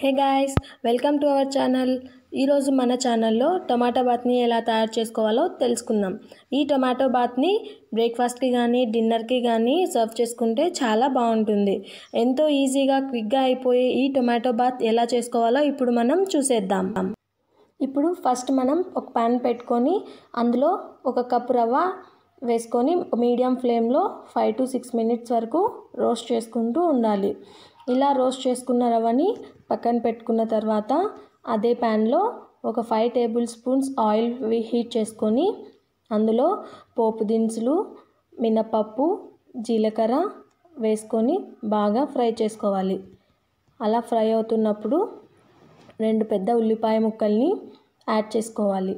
hey guys welcome to our channel ఈరోజు మన ఛానల్లో టొమాటో బాత్ని ఎలా తయారు చేసుకోవాలో తెలుసుకుందాం ఈ టొమాటో బాత్ని బ్రేక్ఫాస్ట్కి కానీ డిన్నర్కి కానీ సర్వ్ చేసుకుంటే చాలా బాగుంటుంది ఎంతో ఈజీగా క్విక్గా అయిపోయే ఈ టొమాటో బాత్ ఎలా చేసుకోవాలో ఇప్పుడు మనం చూసేద్దాం ఇప్పుడు ఫస్ట్ మనం ఒక ప్యాన్ పెట్టుకొని అందులో ఒక కప్ రవ్వ వేసుకొని మీడియం ఫ్లేమ్లో ఫైవ్ టు సిక్స్ మినిట్స్ వరకు రోస్ట్ చేసుకుంటూ ఉండాలి ఇలా రోస్ట్ చేసుకున్న రవ్వని పక్కన పెట్టుకున్న తర్వాత అదే ప్యాన్లో ఒక five tablespoons oil heat చేసుకొని అందులో పోపు దినుసులు మినపప్పు జీలకర్ర వేసుకొని బాగా ఫ్రై చేసుకోవాలి అలా ఫ్రై అవుతున్నప్పుడు రెండు పెద్ద ఉల్లిపాయ ముక్కల్ని యాడ్ చేసుకోవాలి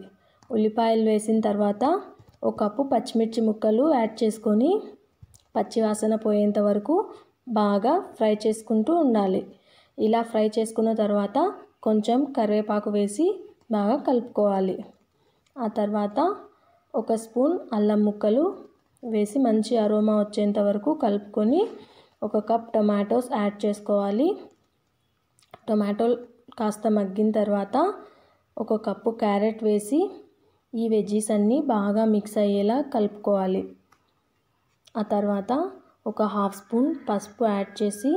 ఉల్లిపాయలు వేసిన తర్వాత ఒక కప్పు పచ్చిమిర్చి ముక్కలు యాడ్ చేసుకొని పచ్చివాసన పోయేంత వరకు బాగా ఫ్రై చేసుకుంటూ ఉండాలి ఇలా ఫ్రై చేసుకున్న తర్వాత కొంచెం కరివేపాకు వేసి బాగా కలుపుకోవాలి ఆ తర్వాత ఒక స్పూన్ అల్లం ముక్కలు వేసి మంచి అరోమా వచ్చేంత వరకు కలుపుకొని ఒక కప్ టొమాటోస్ యాడ్ చేసుకోవాలి టొమాటోలు కాస్త మగ్గిన తర్వాత ఒక కప్పు క్యారెట్ వేసి ఈ వెజ్జీస్ అన్నీ బాగా మిక్స్ అయ్యేలా కలుపుకోవాలి ఆ తర్వాత ఒక హాఫ్ స్పూన్ పసుపు యాడ్ చేసి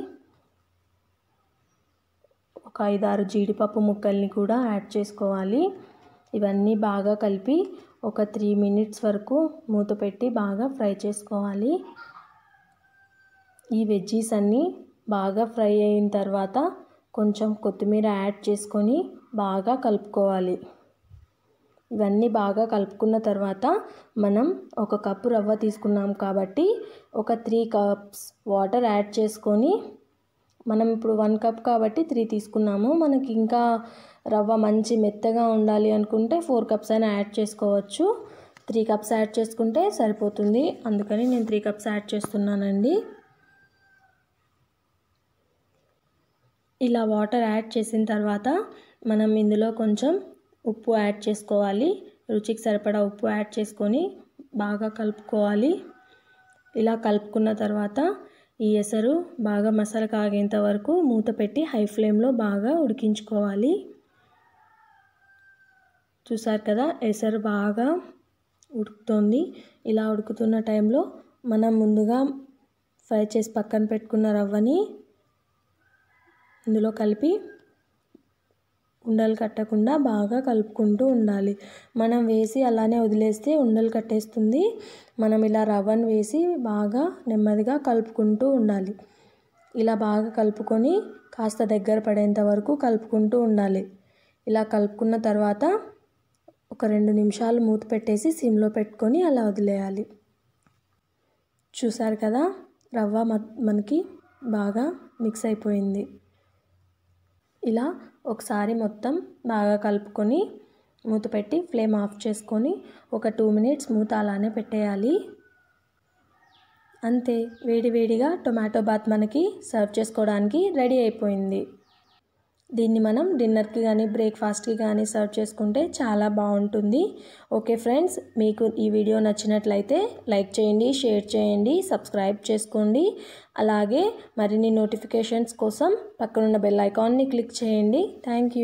ఒక ఐదారు జీడిపప్పు ముక్కల్ని కూడా యాడ్ చేసుకోవాలి ఇవన్నీ బాగా కలిపి ఒక త్రీ మినిట్స్ వరకు మూత పెట్టి బాగా ఫ్రై చేసుకోవాలి ఈ వెజ్జీస్ అన్నీ బాగా ఫ్రై అయిన తర్వాత కొంచెం కొత్తిమీర యాడ్ చేసుకొని బాగా కలుపుకోవాలి ఇవన్నీ బాగా కలుపుకున్న తర్వాత మనం ఒక కప్పు రవ్వ తీసుకున్నాం కాబట్టి ఒక త్రీ కప్స్ వాటర్ యాడ్ చేసుకొని మనం ఇప్పుడు వన్ కప్ కాబట్టి త్రీ తీసుకున్నాము మనకి ఇంకా రవ్వ మంచి మెత్తగా ఉండాలి అనుకుంటే ఫోర్ కప్స్ అయినా యాడ్ చేసుకోవచ్చు త్రీ కప్స్ యాడ్ చేసుకుంటే సరిపోతుంది అందుకని నేను త్రీ కప్స్ యాడ్ చేస్తున్నానండి ఇలా వాటర్ యాడ్ చేసిన తర్వాత మనం ఇందులో కొంచెం ఉప్పు యాడ్ చేసుకోవాలి రుచికి సరిపడా ఉప్పు యాడ్ చేసుకొని బాగా కలుపుకోవాలి ఇలా కలుపుకున్న తర్వాత ఈ ఎసరు బాగా మసాలా కాగేంత వరకు మూత పెట్టి హై ఫ్లేమ్లో బాగా ఉడికించుకోవాలి చూసారు కదా ఎసరు బాగా ఉడుకుతోంది ఇలా ఉడుకుతున్న టైంలో మనం ముందుగా ఫ్రై చేసి పక్కన పెట్టుకున్న రవ్వని ఇందులో కలిపి ఉండలు కట్టకుండా బాగా కలుపుకుంటూ ఉండాలి మనం వేసి అలానే వదిలేస్తే ఉండలు కట్టేస్తుంది మనం ఇలా రవ్వను వేసి బాగా నెమ్మదిగా కలుపుకుంటూ ఉండాలి ఇలా బాగా కలుపుకొని కాస్త దగ్గర పడేంత వరకు కలుపుకుంటూ ఉండాలి ఇలా కలుపుకున్న తర్వాత ఒక రెండు నిమిషాలు మూత పెట్టేసి సిమ్లో పెట్టుకొని అలా వదిలేయాలి చూసారు కదా రవ్వ మనకి బాగా మిక్స్ అయిపోయింది ఇలా ఒకసారి మొత్తం బాగా కలుపుకొని మూత పెట్టి ఫ్లేమ్ ఆఫ్ చేసుకొని ఒక టూ మినిట్స్ మూత అలానే పెట్టేయాలి అంతే వేడివేడిగా టొమాటో బాత్ మనకి సర్వ్ చేసుకోవడానికి రెడీ అయిపోయింది దీన్ని మనం డిన్నర్కి కానీ బ్రేక్ఫాస్ట్కి కానీ సర్వ్ చేసుకుంటే చాలా బాగుంటుంది ఓకే ఫ్రెండ్స్ మీకు ఈ వీడియో నచ్చినట్లయితే లైక్ చేయండి షేర్ చేయండి సబ్స్క్రైబ్ చేసుకోండి అలాగే మరిన్ని నోటిఫికేషన్స్ కోసం పక్కనున్న బెల్ ఐకాన్ని క్లిక్ చేయండి థ్యాంక్